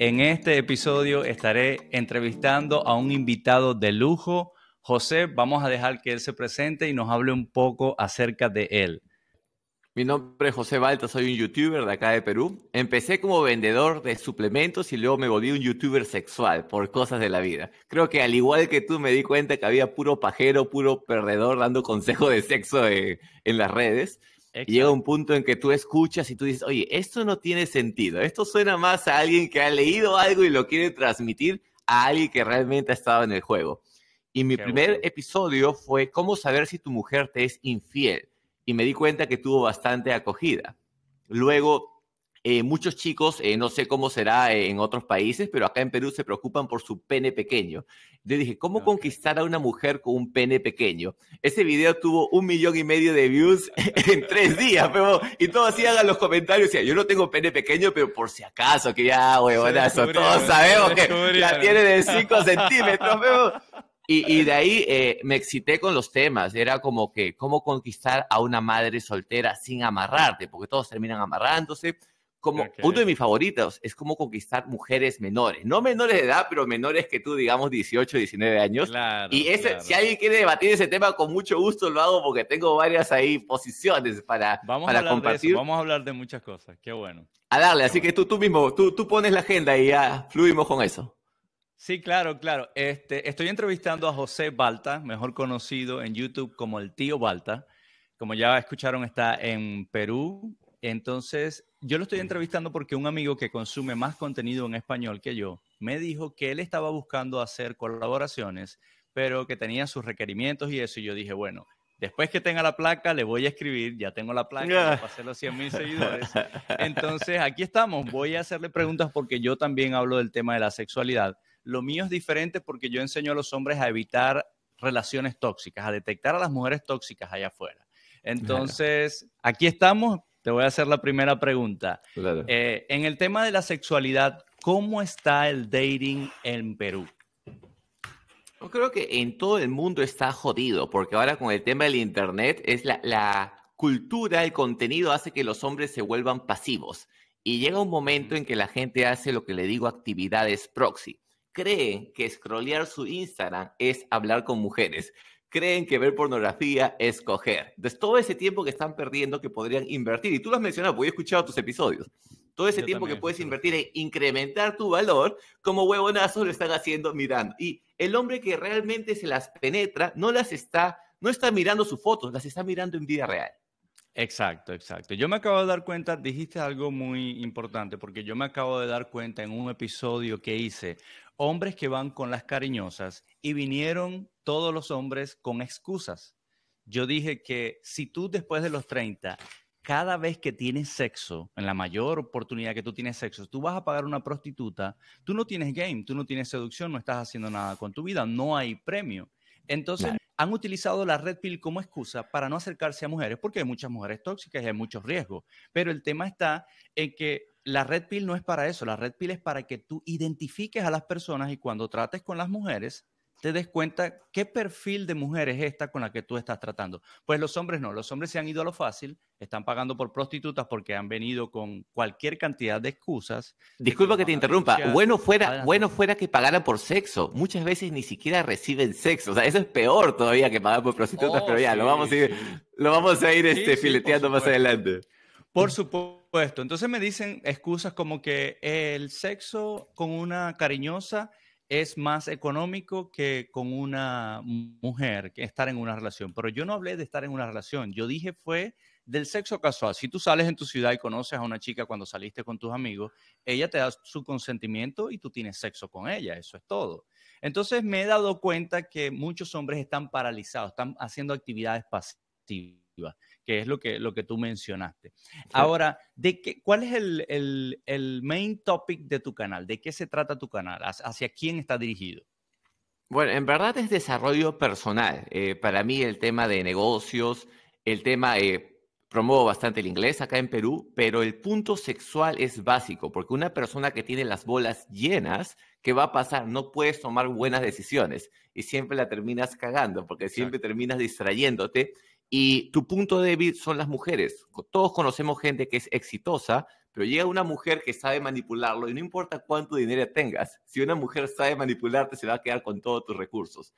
En este episodio estaré entrevistando a un invitado de lujo. José, vamos a dejar que él se presente y nos hable un poco acerca de él. Mi nombre es José Balta, soy un youtuber de acá de Perú. Empecé como vendedor de suplementos y luego me volví un youtuber sexual por cosas de la vida. Creo que al igual que tú me di cuenta que había puro pajero, puro perdedor dando consejo de sexo eh, en las redes llega un punto en que tú escuchas y tú dices, oye, esto no tiene sentido, esto suena más a alguien que ha leído algo y lo quiere transmitir a alguien que realmente ha estado en el juego. Y mi primer episodio fue cómo saber si tu mujer te es infiel. Y me di cuenta que tuvo bastante acogida. Luego eh, muchos chicos, eh, no sé cómo será eh, en otros países, pero acá en Perú se preocupan por su pene pequeño. Yo dije, ¿cómo conquistar a una mujer con un pene pequeño? Ese video tuvo un millón y medio de views en tres días, pero, y todos hacían los comentarios, decían, yo no tengo pene pequeño, pero por si acaso, que ya, huevonazo, todos sabemos que la tiene de 5 centímetros, pero, y, de ahí me excité con los temas. Era como que, ¿cómo conquistar a una madre soltera sin amarrarte? Porque todos terminan amarrándose como uno de mis favoritos es cómo conquistar mujeres menores, no menores de edad, pero menores que tú, digamos 18, 19 años. y si alguien quiere debatir ese tema, con mucho gusto lo hago porque tengo varias ahí posiciones para, compartir. Vamos a hablar de muchas cosas, qué bueno. A darle, así que tú, tú mismo, tú, tú pones la agenda y ya fluimos con eso. Sí, claro, claro. Este, estoy entrevistando a José Balta, mejor conocido en YouTube como el tío Balta. Como ya escucharon, está en Perú, entonces, yo lo estoy entrevistando porque un amigo que consume más contenido en español que yo me dijo que él estaba buscando hacer colaboraciones, pero que tenía sus requerimientos y eso. Y yo dije, bueno, después que tenga la placa, le voy a escribir, ya tengo la placa, para pasé los 100 mil seguidores. Entonces, aquí estamos, voy a hacerle preguntas porque yo también hablo del tema de la sexualidad. Lo mío es diferente porque yo enseño a los hombres a evitar relaciones tóxicas, a detectar a las mujeres tóxicas allá afuera. Entonces, aquí estamos te voy a hacer la primera pregunta. Eh, en el tema de la sexualidad, ¿cómo está el dating en Perú? Yo creo que en todo el mundo está jodido, porque ahora con el tema del Internet es la, cultura, el contenido hace que los hombres se vuelvan pasivos. Y llega un momento en que la gente hace lo que le digo actividades proxy. Creen que scrollear su Instagram es hablar con mujeres creen que ver pornografía es coger. Entonces, todo ese tiempo que están perdiendo que podrían invertir, y tú lo has mencionado, porque he escuchado tus episodios, todo ese tiempo que puedes invertir en incrementar tu valor, como huevonazos lo están haciendo mirando. Y el hombre que realmente se las penetra, no las está, no está mirando sus fotos, las está mirando en vida real. Exacto, exacto. Yo me acabo de dar cuenta, dijiste algo muy importante, porque yo me acabo de dar cuenta en un episodio que hice, hombres que van con las cariñosas y vinieron todos los hombres con excusas. Yo dije que si tú después de los 30 cada vez que tienes sexo, en la mayor oportunidad que tú tienes sexo, tú vas a pagar una prostituta, tú no tienes game, tú no tienes seducción, no estás haciendo nada con tu vida, no hay premio. Entonces, han utilizado la red pill como excusa para no acercarse a mujeres, porque hay muchas mujeres tóxicas y hay muchos riesgos. Pero el tema está en que la red pill no es para eso, la red pill es para que tú identifiques a las personas y cuando trates con las mujeres, te des cuenta qué perfil de mujer es esta con la que tú estás tratando. Pues los hombres no, los hombres se han ido a lo fácil, están pagando por prostitutas porque han venido con cualquier cantidad de excusas. Disculpa que, te interrumpa, bueno fuera, bueno fuera que pagaran por sexo, muchas veces ni siquiera reciben sexo, o sea, eso es peor todavía que pagar por prostitutas, oh, pero ya, lo, vamos a ir, lo vamos a ir este, fileteando más adelante. Por supuesto, entonces me dicen excusas como que el sexo con una cariñosa es más económico que con una mujer, que estar en una relación. Pero yo no hablé de estar en una relación, yo dije fue del sexo casual. Si tú sales en tu ciudad y conoces a una chica cuando saliste con tus amigos, ella te da su consentimiento y tú tienes sexo con ella, eso es todo. Entonces me he dado cuenta que muchos hombres están paralizados, están haciendo actividades pasivas que es lo que, lo que tú mencionaste. Ahora, ¿de ¿cuál es el, el, el, main topic de tu canal? ¿De qué se trata tu canal? ¿Hacia quién está dirigido? Bueno, en verdad es desarrollo personal. Eh, para mí el tema de negocios, el tema, eh, promuevo bastante el inglés acá en Perú, pero el punto sexual es básico, porque una persona que tiene las bolas llenas, ¿qué va a pasar? No puedes tomar buenas decisiones y siempre la terminas cagando, porque siempre terminas distrayéndote y tu punto débil son las mujeres. Todos conocemos gente que es exitosa, pero llega una mujer que sabe manipularlo y no importa cuánto dinero tengas, si una mujer sabe manipularte se va a quedar con todos tus recursos.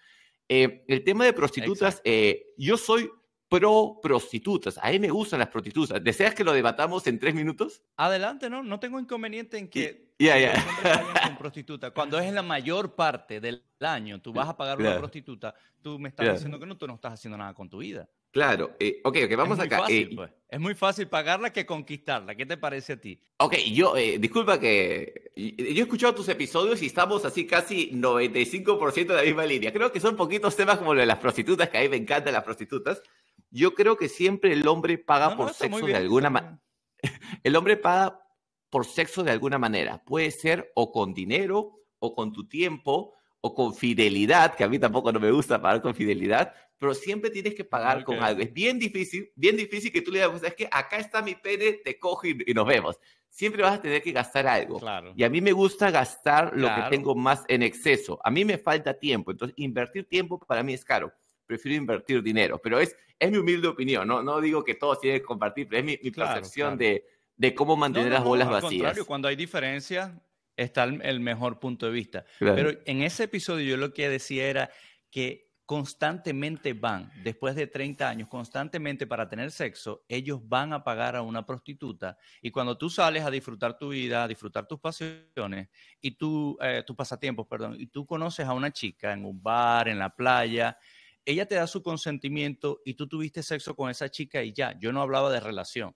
Eh, el tema de prostitutas, eh, yo soy pro prostitutas. A mí me gustan las prostitutas. ¿Deseas que lo debatamos en tres minutos? Adelante, no, no tengo inconveniente en que Ya, ya. prostituta. Cuando es la mayor parte del año, tú vas a pagar a una prostituta, tú me estás diciendo que no, tú no estás haciendo nada con tu vida. Claro, eh, ok, ok, vamos acá. Eh, pues. Es muy fácil pagarla que conquistarla. ¿Qué te parece a ti? Ok, yo, eh, disculpa que yo he escuchado tus episodios y estamos así casi 95% de la misma línea. Creo que son poquitos temas como lo de las prostitutas, que a mí me encantan las prostitutas. Yo creo que siempre el hombre paga por sexo de alguna manera. El hombre paga por sexo de alguna manera. Puede ser o con dinero, o con tu tiempo, o con fidelidad, que a mí tampoco no me gusta pagar con fidelidad, pero siempre tienes que pagar con algo. Es bien difícil, bien difícil que tú le digas, pues, es que acá está mi pene, te cojo y, nos vemos. Siempre vas a tener que gastar algo. Y a mí me gusta gastar lo que tengo más en exceso. A mí me falta tiempo, entonces invertir tiempo para mí es caro prefiero invertir dinero. Pero es, es mi humilde opinión, no, no digo que todos tienen que compartir, pero es mi, percepción De, de, cómo mantener las bolas vacías. Contrario, cuando hay diferencias está el, mejor punto de vista. Pero en ese episodio yo lo que decía era que constantemente van, después de 30 años, constantemente para tener sexo, ellos van a pagar a una prostituta. Y cuando tú sales a disfrutar tu vida, a disfrutar tus pasiones y tu, eh, tus pasatiempos, perdón, y tú conoces a una chica en un bar, en la playa, ella te da su consentimiento y tú tuviste sexo con esa chica y ya, yo no hablaba de relación.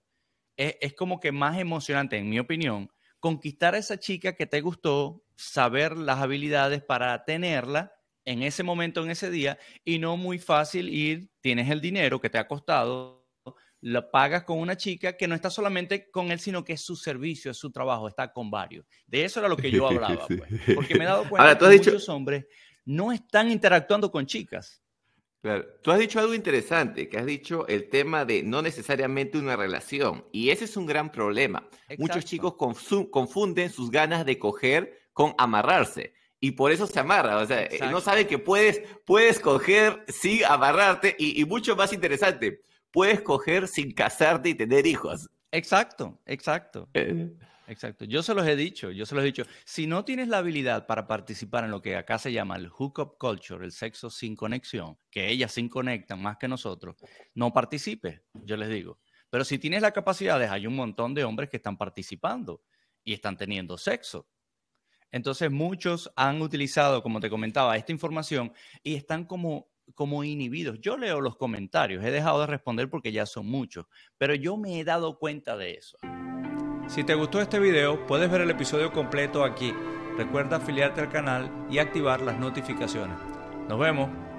Es, como que más emocionante, en mi opinión, conquistar a esa chica que te gustó, saber las habilidades para tenerla en ese momento, en ese día, y no muy fácil ir, tienes el dinero que te ha costado, lo pagas con una chica que no está solamente con él, sino que es su servicio, es su trabajo, está con varios. De eso era lo que yo hablaba, pues, porque me he dado cuenta que muchos hombres no están interactuando con chicas, Tú has dicho algo interesante, que has dicho el tema de no necesariamente una relación. Y ese es un gran problema. Muchos chicos confunden sus ganas de coger con amarrarse. Y por eso se amarra. O sea, eh, no saben que puedes, puedes coger sin amarrarte. Y, mucho más interesante, puedes coger sin casarte y tener hijos. Exacto, exacto. Eh. Exacto. Yo se los he dicho, yo se los he dicho. Si no tienes la habilidad para participar en lo que acá se llama el hookup culture, el sexo sin conexión, que ellas sin conectan más que nosotros, no participes, yo les digo. Pero si tienes la capacidad, hay un montón de hombres que están participando y están teniendo sexo. Entonces muchos han utilizado, como te comentaba, esta información y están como como inhibidos. Yo leo los comentarios, he dejado de responder porque ya son muchos, pero yo me he dado cuenta de eso. Si te gustó este video, puedes ver el episodio completo aquí. Recuerda afiliarte al canal y activar las notificaciones. Nos vemos.